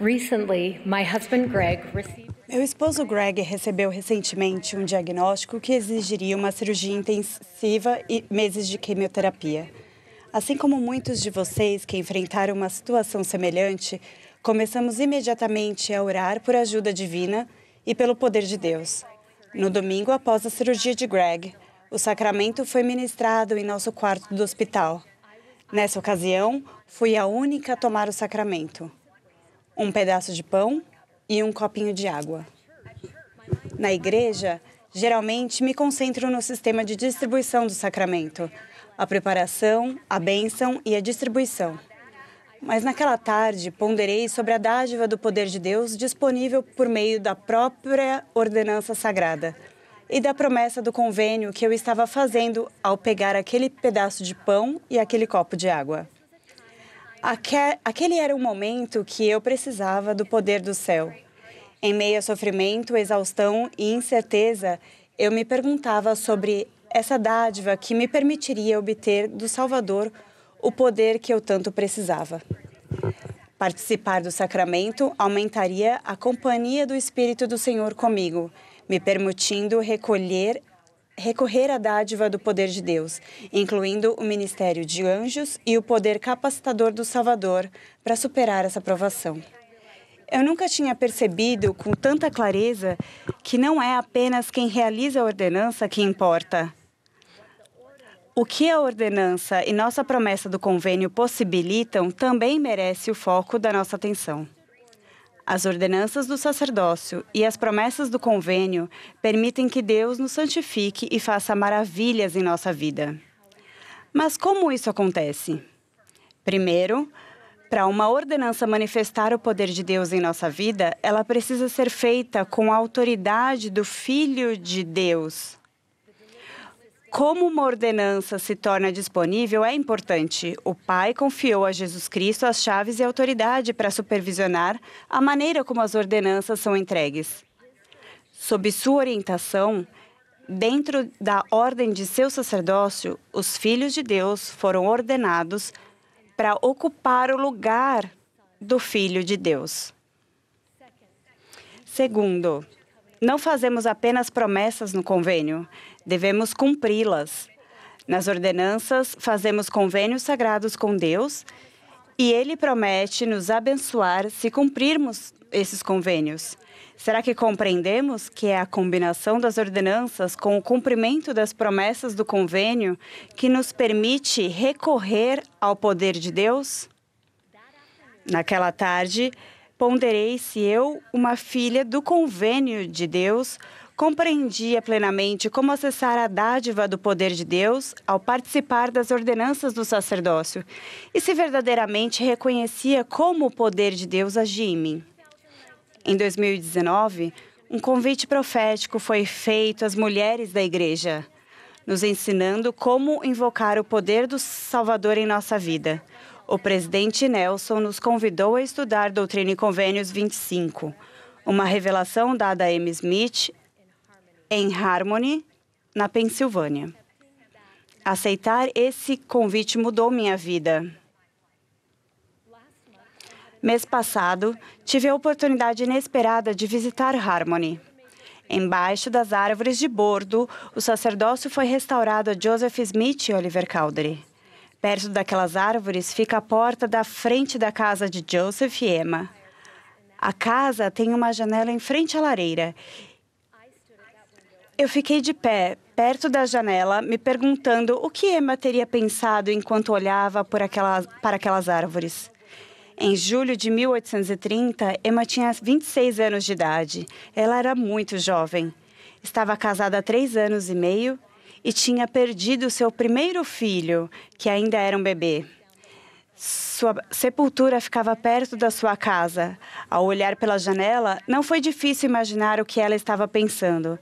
Recently, my husband Greg received... Meu esposo Greg recebeu recentemente um diagnóstico que exigiria uma cirurgia intensiva e meses de quimioterapia. Assim como muitos de vocês que enfrentaram uma situação semelhante, começamos imediatamente a orar por ajuda divina e pelo poder de Deus. No domingo após a cirurgia de Greg, o sacramento foi ministrado em nosso quarto do hospital. Nessa ocasião, fui a única a tomar o sacramento um pedaço de pão e um copinho de água. Na igreja, geralmente me concentro no sistema de distribuição do sacramento, a preparação, a bênção e a distribuição. Mas naquela tarde ponderei sobre a dádiva do poder de Deus disponível por meio da própria ordenança sagrada e da promessa do convênio que eu estava fazendo ao pegar aquele pedaço de pão e aquele copo de água. Aquele era o momento que eu precisava do poder do céu. Em meio a sofrimento, exaustão e incerteza, eu me perguntava sobre essa dádiva que me permitiria obter do Salvador o poder que eu tanto precisava. Participar do sacramento aumentaria a companhia do Espírito do Senhor comigo, me permitindo recolher recorrer à dádiva do poder de Deus, incluindo o ministério de anjos e o poder capacitador do Salvador para superar essa provação. Eu nunca tinha percebido com tanta clareza que não é apenas quem realiza a ordenança que importa. O que a ordenança e nossa promessa do convênio possibilitam também merece o foco da nossa atenção. As ordenanças do sacerdócio e as promessas do convênio permitem que Deus nos santifique e faça maravilhas em nossa vida. Mas como isso acontece? Primeiro, para uma ordenança manifestar o poder de Deus em nossa vida, ela precisa ser feita com a autoridade do Filho de Deus, como uma ordenança se torna disponível é importante. O Pai confiou a Jesus Cristo as chaves e autoridade para supervisionar a maneira como as ordenanças são entregues. Sob sua orientação, dentro da ordem de seu sacerdócio, os filhos de Deus foram ordenados para ocupar o lugar do Filho de Deus. Segundo, não fazemos apenas promessas no convênio, devemos cumpri-las. Nas ordenanças, fazemos convênios sagrados com Deus e Ele promete nos abençoar se cumprirmos esses convênios. Será que compreendemos que é a combinação das ordenanças com o cumprimento das promessas do convênio que nos permite recorrer ao poder de Deus? Naquela tarde, Ponderei se eu, uma filha do convênio de Deus, compreendia plenamente como acessar a dádiva do poder de Deus ao participar das ordenanças do sacerdócio e se verdadeiramente reconhecia como o poder de Deus agia em mim. Em 2019, um convite profético foi feito às mulheres da igreja, nos ensinando como invocar o poder do Salvador em nossa vida, o presidente Nelson nos convidou a estudar Doutrina e Convênios 25, uma revelação dada a M. Smith em Harmony, na Pensilvânia. Aceitar esse convite mudou minha vida. Mês passado, tive a oportunidade inesperada de visitar Harmony. Embaixo das árvores de bordo, o sacerdócio foi restaurado a Joseph Smith e Oliver Cowdery. Perto daquelas árvores fica a porta da frente da casa de Joseph e Emma. A casa tem uma janela em frente à lareira. Eu fiquei de pé, perto da janela, me perguntando o que Emma teria pensado enquanto olhava por aquelas, para aquelas árvores. Em julho de 1830, Emma tinha 26 anos de idade. Ela era muito jovem. Estava casada há três anos e meio e tinha perdido seu primeiro filho, que ainda era um bebê. Sua sepultura ficava perto da sua casa. Ao olhar pela janela, não foi difícil imaginar o que ela estava pensando.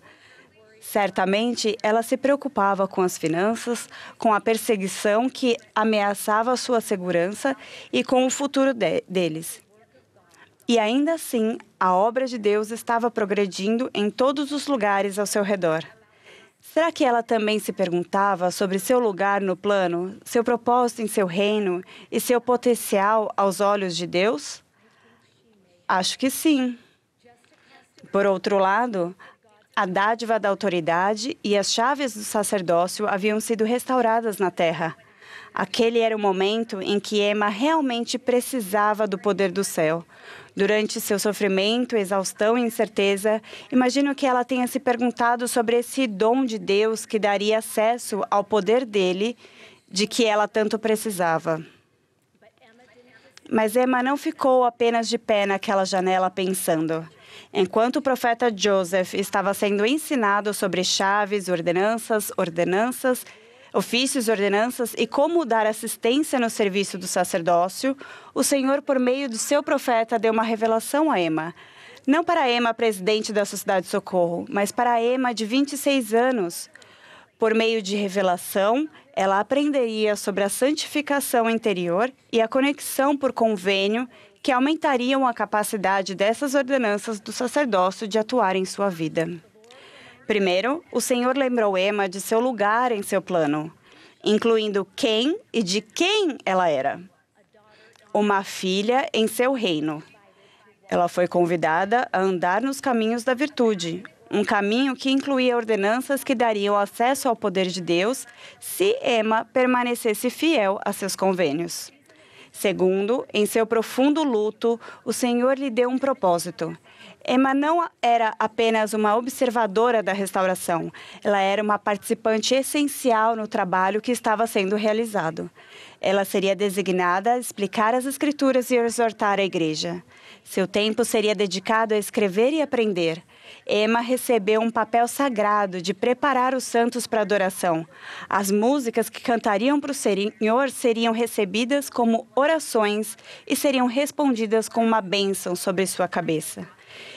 Certamente, ela se preocupava com as finanças, com a perseguição que ameaçava sua segurança e com o futuro de deles. E ainda assim, a obra de Deus estava progredindo em todos os lugares ao seu redor. Será que ela também se perguntava sobre seu lugar no plano, seu propósito em seu reino e seu potencial aos olhos de Deus? Acho que sim. Por outro lado, a dádiva da autoridade e as chaves do sacerdócio haviam sido restauradas na terra. Aquele era o momento em que Emma realmente precisava do poder do céu. Durante seu sofrimento, exaustão e incerteza, imagino que ela tenha se perguntado sobre esse dom de Deus que daria acesso ao poder dele, de que ela tanto precisava. Mas Emma não ficou apenas de pé naquela janela pensando. Enquanto o profeta Joseph estava sendo ensinado sobre chaves, ordenanças, ordenanças, ofícios, ordenanças e como dar assistência no serviço do sacerdócio, o Senhor, por meio do seu profeta, deu uma revelação a Ema. Não para Ema, presidente da Sociedade Socorro, mas para Ema, de 26 anos. Por meio de revelação, ela aprenderia sobre a santificação interior e a conexão por convênio que aumentariam a capacidade dessas ordenanças do sacerdócio de atuar em sua vida. Primeiro, o Senhor lembrou Emma de seu lugar em seu plano, incluindo quem e de quem ela era. Uma filha em seu reino. Ela foi convidada a andar nos caminhos da virtude, um caminho que incluía ordenanças que dariam acesso ao poder de Deus se Emma permanecesse fiel a seus convênios. Segundo, em seu profundo luto, o Senhor lhe deu um propósito Emma não era apenas uma observadora da restauração, ela era uma participante essencial no trabalho que estava sendo realizado. Ela seria designada a explicar as escrituras e exortar a igreja. Seu tempo seria dedicado a escrever e aprender. Emma recebeu um papel sagrado de preparar os santos para adoração. As músicas que cantariam para o Senhor seriam recebidas como orações e seriam respondidas com uma bênção sobre sua cabeça.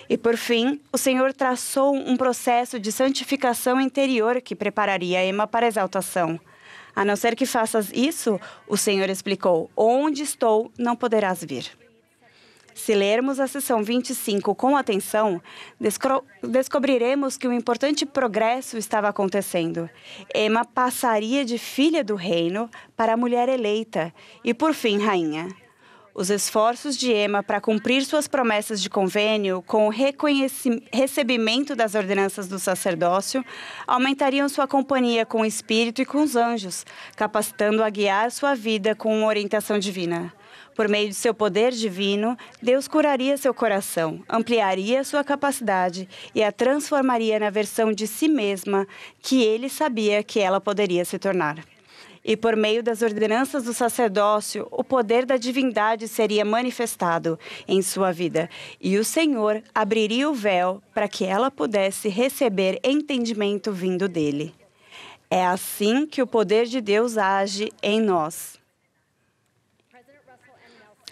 E por fim, o Senhor traçou um processo de santificação interior que prepararia Emma para a exaltação. A não ser que faças isso, o Senhor explicou: onde estou, não poderás vir. Se lermos a seção 25 com atenção, descobriremos que um importante progresso estava acontecendo. Emma passaria de filha do reino para mulher eleita e, por fim, rainha. Os esforços de Emma para cumprir suas promessas de convênio com o recebimento das ordenanças do sacerdócio aumentariam sua companhia com o Espírito e com os anjos, capacitando-a a guiar sua vida com orientação divina. Por meio de seu poder divino, Deus curaria seu coração, ampliaria sua capacidade e a transformaria na versão de si mesma que ele sabia que ela poderia se tornar. E por meio das ordenanças do sacerdócio, o poder da divindade seria manifestado em sua vida, e o Senhor abriria o véu para que ela pudesse receber entendimento vindo dele. É assim que o poder de Deus age em nós.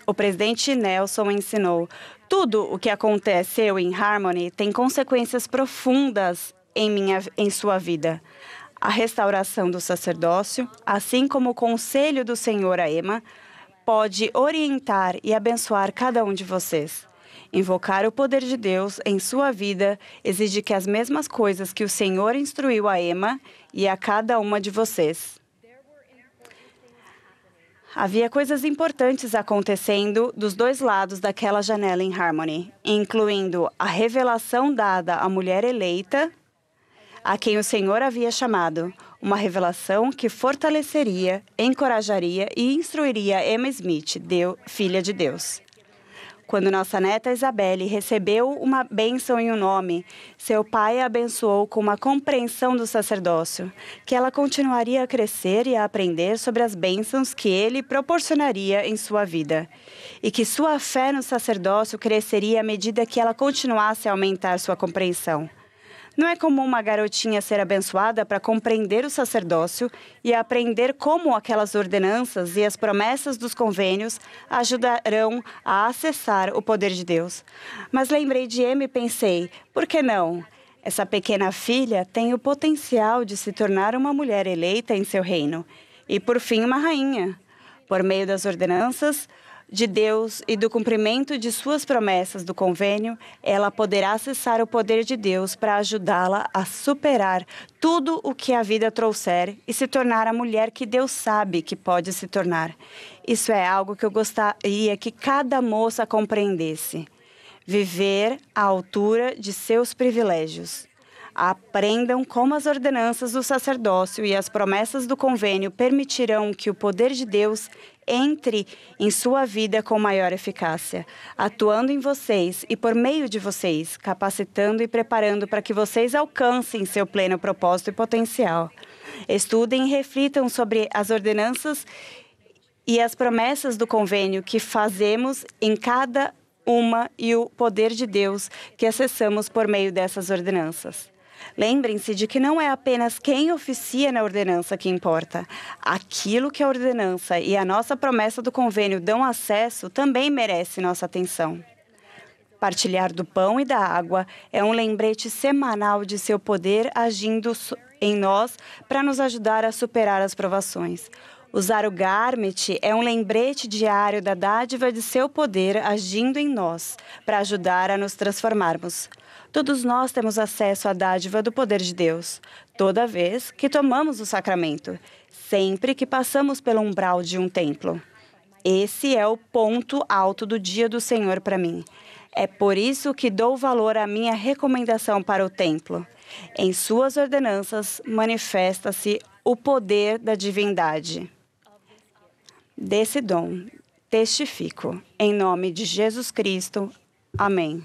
O presidente Nelson ensinou: tudo o que aconteceu em Harmony tem consequências profundas em, minha, em sua vida. A restauração do sacerdócio, assim como o conselho do Senhor a Ema, pode orientar e abençoar cada um de vocês. Invocar o poder de Deus em sua vida exige que as mesmas coisas que o Senhor instruiu a Ema e a cada uma de vocês. Havia coisas importantes acontecendo dos dois lados daquela janela em Harmony, incluindo a revelação dada à mulher eleita, a quem o Senhor havia chamado, uma revelação que fortaleceria, encorajaria e instruiria Emma Smith, deu filha de Deus. Quando nossa neta Isabelle recebeu uma bênção em um nome, seu pai a abençoou com uma compreensão do sacerdócio, que ela continuaria a crescer e a aprender sobre as bênçãos que ele proporcionaria em sua vida, e que sua fé no sacerdócio cresceria à medida que ela continuasse a aumentar sua compreensão. Não é comum uma garotinha ser abençoada para compreender o sacerdócio e aprender como aquelas ordenanças e as promessas dos convênios ajudarão a acessar o poder de Deus. Mas lembrei de Emma e pensei, por que não? Essa pequena filha tem o potencial de se tornar uma mulher eleita em seu reino e, por fim, uma rainha. Por meio das ordenanças, de Deus e do cumprimento de suas promessas do convênio, ela poderá acessar o poder de Deus para ajudá-la a superar tudo o que a vida trouxer e se tornar a mulher que Deus sabe que pode se tornar. Isso é algo que eu gostaria que cada moça compreendesse. Viver à altura de seus privilégios aprendam como as ordenanças do sacerdócio e as promessas do convênio permitirão que o poder de Deus entre em sua vida com maior eficácia, atuando em vocês e por meio de vocês, capacitando e preparando para que vocês alcancem seu pleno propósito e potencial. Estudem e reflitam sobre as ordenanças e as promessas do convênio que fazemos em cada uma e o poder de Deus que acessamos por meio dessas ordenanças. Lembrem-se de que não é apenas quem oficia na ordenança que importa. Aquilo que a ordenança e a nossa promessa do convênio dão acesso também merece nossa atenção. Partilhar do pão e da água é um lembrete semanal de seu poder agindo em nós para nos ajudar a superar as provações. Usar o Garmet é um lembrete diário da dádiva de seu poder agindo em nós, para ajudar a nos transformarmos. Todos nós temos acesso à dádiva do poder de Deus, toda vez que tomamos o sacramento, sempre que passamos pelo umbral de um templo. Esse é o ponto alto do dia do Senhor para mim. É por isso que dou valor à minha recomendação para o templo. Em suas ordenanças manifesta-se o poder da divindade desse dom. Testifico. Em nome de Jesus Cristo. Amém.